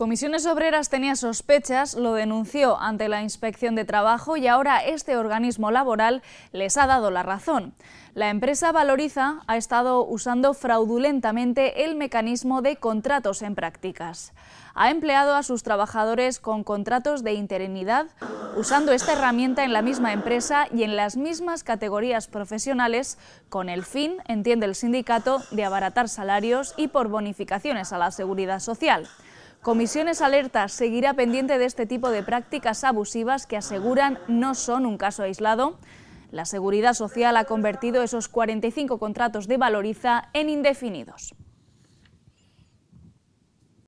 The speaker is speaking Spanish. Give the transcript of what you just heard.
Comisiones Obreras tenía sospechas, lo denunció ante la Inspección de Trabajo y ahora este organismo laboral les ha dado la razón. La empresa Valoriza ha estado usando fraudulentamente el mecanismo de contratos en prácticas. Ha empleado a sus trabajadores con contratos de interinidad, usando esta herramienta en la misma empresa y en las mismas categorías profesionales, con el fin, entiende el sindicato, de abaratar salarios y por bonificaciones a la seguridad social. Comisiones Alerta seguirá pendiente de este tipo de prácticas abusivas que aseguran no son un caso aislado. La Seguridad Social ha convertido esos 45 contratos de Valoriza en indefinidos.